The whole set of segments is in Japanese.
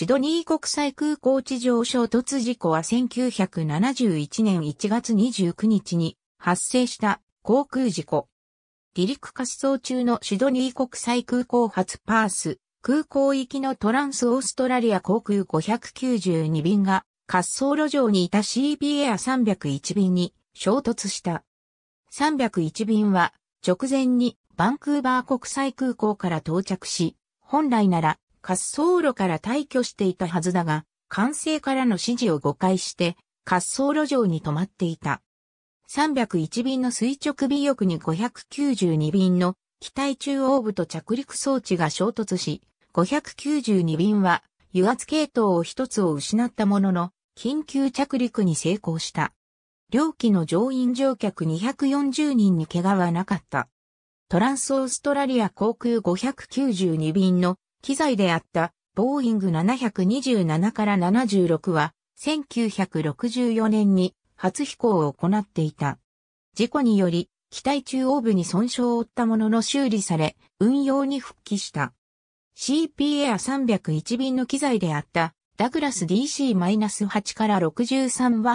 シドニー国際空港地上衝突事故は1971年1月29日に発生した航空事故。離陸滑走中のシドニー国際空港発パース空港行きのトランスオーストラリア航空592便が滑走路上にいた CB エア301便に衝突した。301便は直前にバンクーバー国際空港から到着し、本来なら滑走路から退去していたはずだが、管制からの指示を誤解して、滑走路上に止まっていた。301便の垂直尾翼に592便の機体中央部と着陸装置が衝突し、592便は油圧系統を一つを失ったものの、緊急着陸に成功した。両機の乗員乗客240人に怪我はなかった。トランスオーストラリア航空592便の機材であったボーイング727から76は1964年に初飛行を行っていた。事故により機体中央部に損傷を負ったものの修理され運用に復帰した。CP a ア301便の機材であったダグラス DC-8 から63は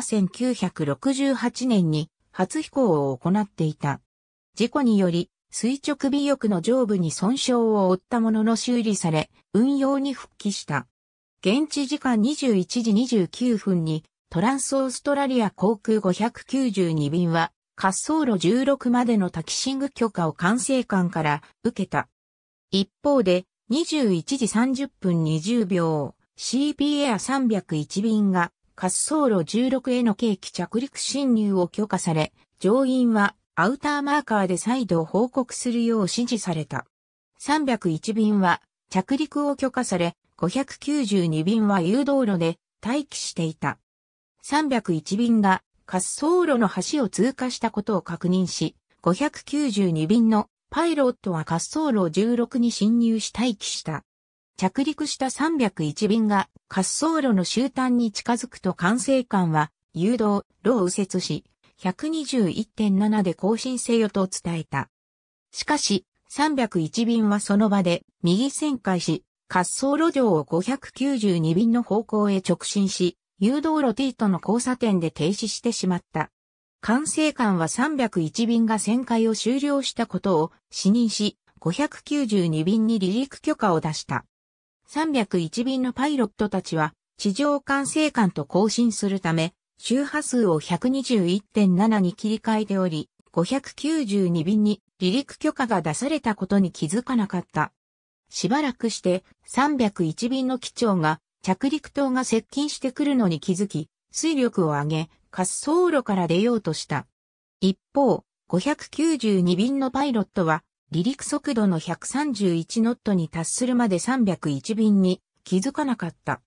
1968年に初飛行を行っていた。事故により垂直尾翼の上部に損傷を負ったものの修理され、運用に復帰した。現地時間21時29分に、トランスオーストラリア航空592便は、滑走路16までのタキシング許可を管制官から受けた。一方で、21時30分20秒、CP エア301便が滑走路16への計器着陸侵入を許可され、乗員はアウターマーカーで再度報告するよう指示された。301便は着陸を許可され、592便は誘導路で待機していた。301便が滑走路の橋を通過したことを確認し、592便のパイロットは滑走路16に侵入し待機した。着陸した301便が滑走路の終端に近づくと管制官は誘導、路を右折し、121.7で更新せよと伝えた。しかし、301便はその場で右旋回し、滑走路上を592便の方向へ直進し、誘導路 T との交差点で停止してしまった。管制官は301便が旋回を終了したことを指認し、592便に離陸許可を出した。301便のパイロットたちは、地上管制官と交信するため、周波数を121.7に切り替えており、592便に離陸許可が出されたことに気づかなかった。しばらくして301便の機長が着陸灯が接近してくるのに気づき、水力を上げ、滑走路から出ようとした。一方、592便のパイロットは、離陸速度の131ノットに達するまで301便に気づかなかった。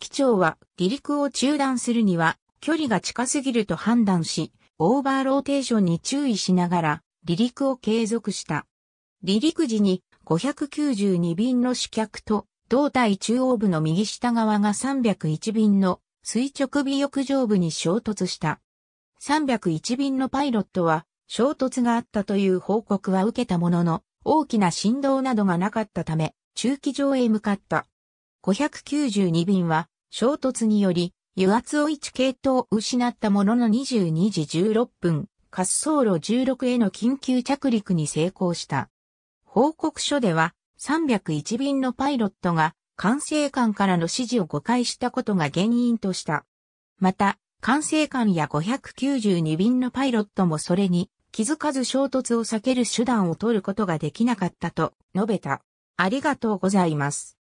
機長は離陸を中断するには距離が近すぎると判断し、オーバーローテーションに注意しながら、離陸を継続した。離陸時に592便の主脚と、胴体中央部の右下側が301便の垂直尾翼上部に衝突した。301便のパイロットは衝突があったという報告は受けたものの大きな振動などがなかったため駐機場へ向かった。592便は衝突により油圧を1系統失ったものの22時16分、滑走路16への緊急着陸に成功した。報告書では、301便のパイロットが、管制官からの指示を誤解したことが原因とした。また、管制官や592便のパイロットもそれに気づかず衝突を避ける手段を取ることができなかったと述べた。ありがとうございます。